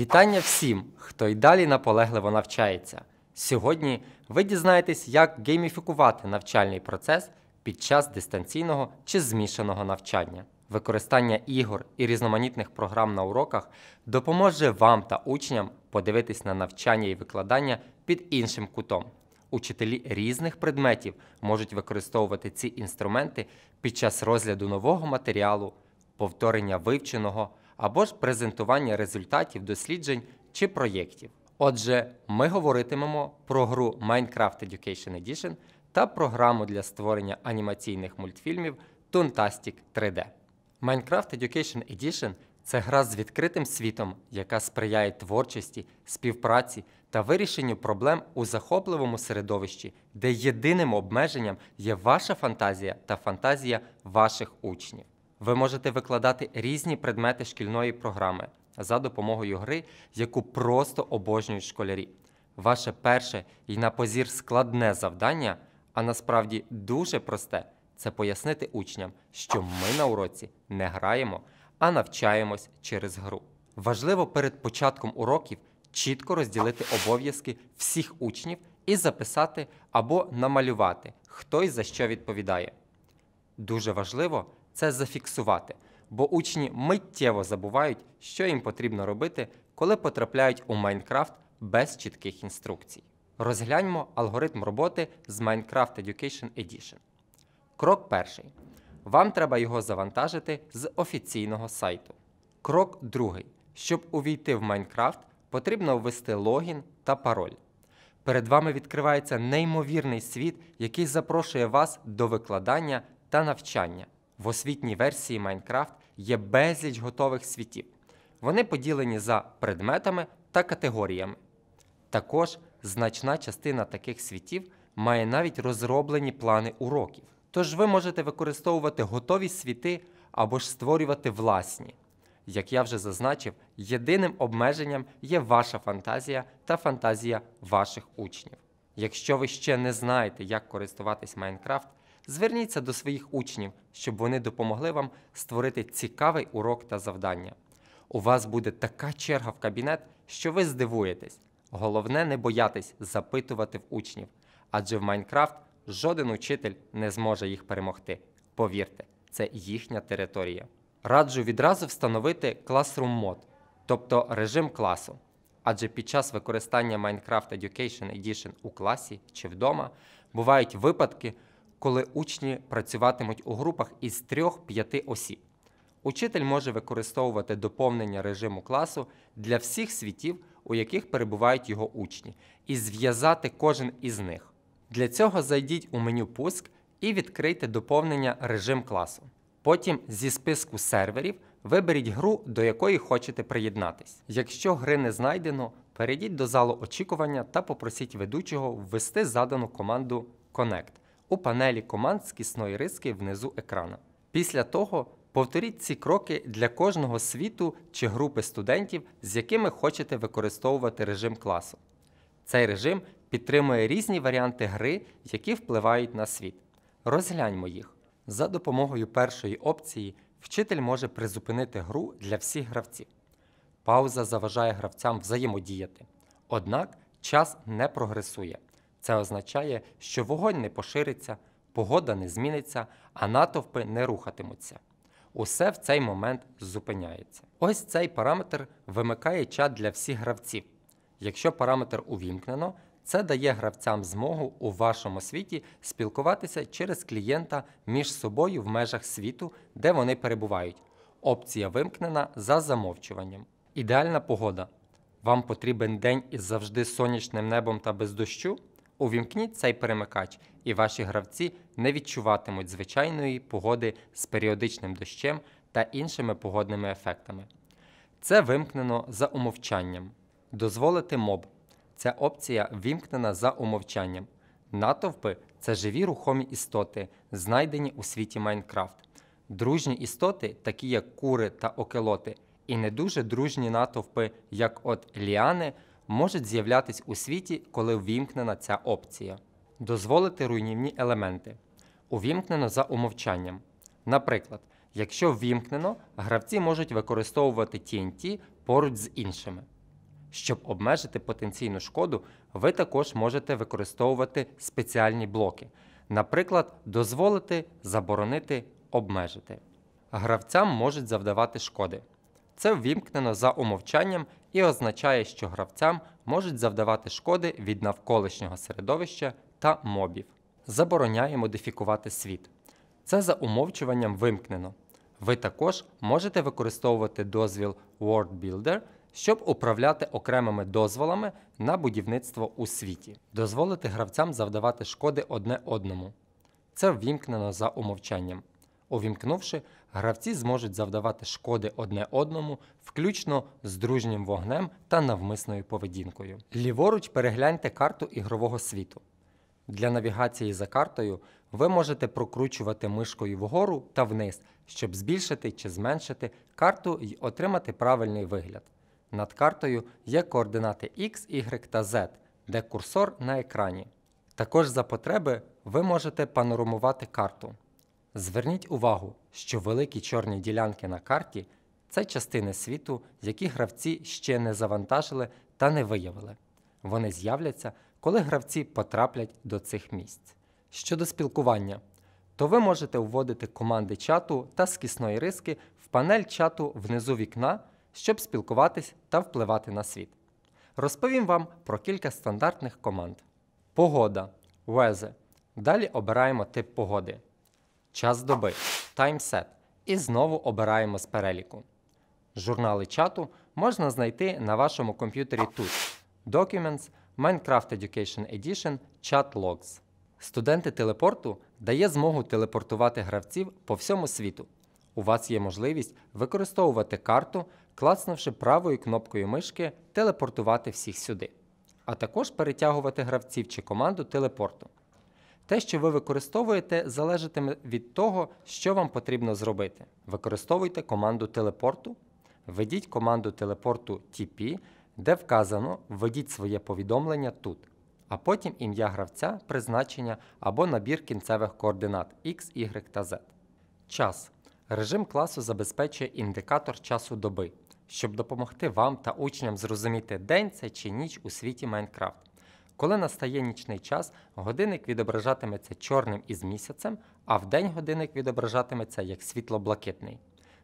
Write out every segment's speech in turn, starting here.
Вітання всім, хто й далі наполегливо навчається. Сьогодні ви дізнаєтесь, як гейміфікувати навчальний процес під час дистанційного чи змішаного навчання. Використання ігор і різноманітних програм на уроках допоможе вам та учням подивитись на навчання і викладання під іншим кутом. Учителі різних предметів можуть використовувати ці інструменти під час розгляду нового матеріалу, повторення вивченого або ж презентування результатів досліджень чи проєктів. Отже, ми говоритимемо про гру Minecraft Education Edition та програму для створення анімаційних мультфільмів Toontastic 3D. Minecraft Education Edition це гра з відкритим світом, яка сприяє творчості, співпраці та вирішенню проблем у захопливому середовищі, де єдиним обмеженням є ваша фантазія та фантазія ваших учнів ви можете викладати різні предмети шкільної програми за допомогою гри, яку просто обожнюють школярі. Ваше перше і на позір складне завдання, а насправді дуже просте це пояснити учням, що ми на уроці не граємо, а навчаємось через гру. Важливо перед початком уроків чітко розділити обов'язки всіх учнів і записати або намалювати, хто і за що відповідає. Дуже важливо це зафіксувати, бо учні миттєво забувають, що їм потрібно робити, коли потрапляють у Майнкрафт без чітких інструкцій. Розгляньмо алгоритм роботи з Minecraft Education Edition. Крок перший. Вам треба його завантажити з офіційного сайту. Крок другий. Щоб увійти в Майнкрафт, потрібно ввести логін та пароль. Перед вами відкривається неймовірний світ, який запрошує вас до викладання та навчання. В освітній версії Майнкрафт є безліч готових світів. Вони поділені за предметами та категоріями. Також значна частина таких світів має навіть розроблені плани уроків. Тож ви можете використовувати готові світи або ж створювати власні. Як я вже зазначив, єдиним обмеженням є ваша фантазія та фантазія ваших учнів. Якщо ви ще не знаєте, як користуватись Майнкрафт, Зверніться до своїх учнів, щоб вони допомогли вам створити цікавий урок та завдання. У вас буде така черга в кабінет, що ви здивуєтесь. Головне не боятись запитувати в учнів, адже в Майнкрафт жоден учитель не зможе їх перемогти. Повірте, це їхня територія. Раджу відразу встановити Classroom Mode, тобто режим класу. Адже під час використання Minecraft Education Edition у класі чи вдома бувають випадки, коли учні працюватимуть у групах із 3-5 осіб. Учитель може використовувати доповнення режиму класу для всіх світів, у яких перебувають його учні, і зв'язати кожен із них. Для цього зайдіть у меню Пуск і відкрийте доповнення режим класу. Потім зі списку серверів виберіть гру, до якої хочете приєднатись. Якщо гри не знайдено, перейдіть до залу очікування та попросіть ведучого ввести задану команду Connect у панелі команд з кисної риски внизу екрана. Після того повторіть ці кроки для кожного світу чи групи студентів, з якими хочете використовувати режим класу. Цей режим підтримує різні варіанти гри, які впливають на світ. Розгляньмо їх. За допомогою першої опції вчитель може призупинити гру для всіх гравців. Пауза заважає гравцям взаємодіяти. Однак час не прогресує. Це означає, що вогонь не пошириться, погода не зміниться, а натовпи не рухатимуться. Усе в цей момент зупиняється. Ось цей параметр вимикає чат для всіх гравців. Якщо параметр увімкнено, це дає гравцям змогу у вашому світі спілкуватися через клієнта між собою в межах світу, де вони перебувають. Опція вимкнена за замовчуванням. Ідеальна погода. Вам потрібен день із завжди сонячним небом та без дощу? Увімкніть цей перемикач, і ваші гравці не відчуватимуть звичайної погоди з періодичним дощем та іншими погодними ефектами. Це вимкнено за умовчанням. Дозволити моб. Ця опція вимкнена за умовчанням. Натовпи це живі рухомі істоти, знайдені у світі Майнкрафт. Дружні істоти, такі як кури та окелоти, і не дуже дружні натовпи, як от ліани можуть з'являтись у світі, коли ввімкнена ця опція. Дозволити руйнівні елементи. Увімкнено за умовчанням. Наприклад, якщо ввімкнено, гравці можуть використовувати TNT поруч з іншими. Щоб обмежити потенційну шкоду, ви також можете використовувати спеціальні блоки. Наприклад, дозволити, заборонити, обмежити. Гравцям можуть завдавати шкоди. Це ввімкнено за умовчанням і означає, що гравцям можуть завдавати шкоди від навколишнього середовища та мобів. Забороняє модифікувати світ. Це за умовчуванням вимкнено. Ви також можете використовувати дозвіл World Builder, щоб управляти окремими дозволами на будівництво у світі, дозволити гравцям завдавати шкоди одне одному. Це ввімкнено за умовчанням. Увімкнувши, Гравці зможуть завдавати шкоди одне одному, включно з дружнім вогнем та навмисною поведінкою. Ліворуч перегляньте карту ігрового світу. Для навігації за картою ви можете прокручувати мишкою вгору та вниз, щоб збільшити чи зменшити карту і отримати правильний вигляд. Над картою є координати X, Y та Z, де курсор на екрані. Також за потреби ви можете панорамувати карту. Зверніть увагу що великі чорні ділянки на карті це частини світу, які гравці ще не завантажили та не виявили. Вони з'являться, коли гравці потраплять до цих місць. Щодо спілкування, то ви можете вводити команди чату та скісної риски в панель чату внизу вікна, щоб спілкуватись та впливати на світ. Розповім вам про кілька стандартних команд. Погода. Weather. Далі обираємо тип погоди. Час доби. TimeSet і знову обираємо з переліку. Журнали чату можна знайти на вашому комп'ютері тут: Documents, Minecraft Education Edition, Chat Logs. Студенти телепорту дає змогу телепортувати гравців по всьому світу. У вас є можливість використовувати карту, клацнувши правою кнопкою мишки телепортувати всіх сюди, а також перетягувати гравців чи команду телепорту. Те, що ви використовуєте, залежатиме від того, що вам потрібно зробити. Використовуйте команду телепорту, введіть команду телепорту TP, де вказано Введіть своє повідомлення тут, а потім ім'я гравця, призначення або набір кінцевих координат X, Y та Z. Час. Режим класу забезпечує індикатор часу доби, щоб допомогти вам та учням зрозуміти день це чи ніч у світі Майнкрафт. Коли настає нічний час, годинник відображатиметься чорним із місяцем, а вдень годинник відображатиметься як світло-блакитний.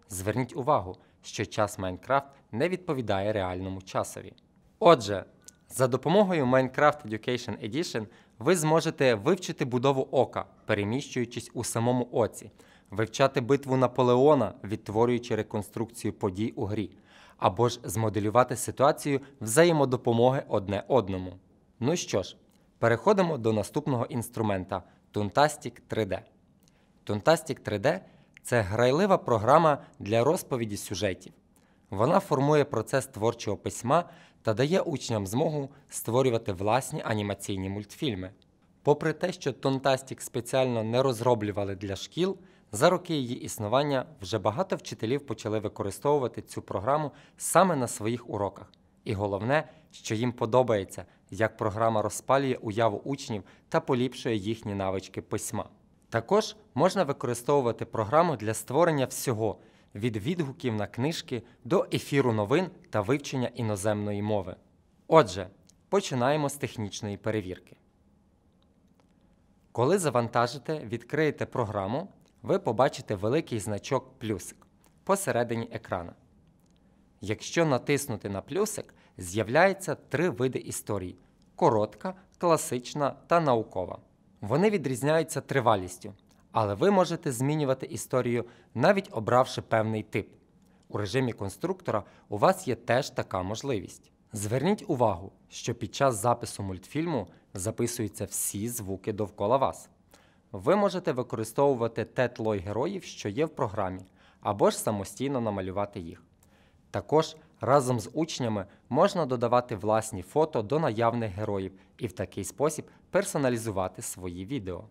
Зверніть увагу, що час Minecraft не відповідає реальному часові. Отже, за допомогою Minecraft Education Edition ви зможете вивчити будову ока, переміщуючись у самому оці, вивчати битву Наполеона, відтворюючи реконструкцію подій у грі, або ж змоделювати ситуацію взаємодопомоги одне одному. Ну що ж, переходимо до наступного інструмента Tuntastic 3D. Tuntastic 3D це грайлива програма для розповіді сюжетів. Вона формує процес творчого письма та дає учням змогу створювати власні анімаційні мультфільми. Попри те, що Тонтастік спеціально не розроблювали для шкіл, за роки її існування вже багато вчителів почали використовувати цю програму саме на своїх уроках. І головне, що їм подобається, як програма розпалює уяву учнів та поліпшує їхні навички письма. Також можна використовувати програму для створення всього від відгуків на книжки до ефіру новин та вивчення іноземної мови. Отже, починаємо з технічної перевірки. Коли завантажите, відкриєте програму, ви побачите великий значок плюсик посередині екрана. Якщо натиснути на плюсик, з'являються три види історій коротка, класична та наукова. Вони відрізняються тривалістю, але ви можете змінювати історію, навіть обравши певний тип. У режимі конструктора у вас є теж така можливість. Зверніть увагу, що під час запису мультфільму записуються всі звуки довкола вас. Ви можете використовувати те героїв, що є в програмі, або ж самостійно намалювати їх. Також разом з учнями можна додавати власні фото до наявних героїв і в такий спосіб персоналізувати свої відео.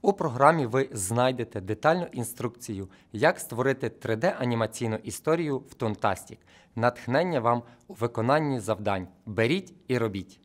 У програмі ви знайдете детальну інструкцію, як створити 3D-анімаційну історію в Тунтастік. Натхнення вам у виконанні завдань. Беріть і робіть!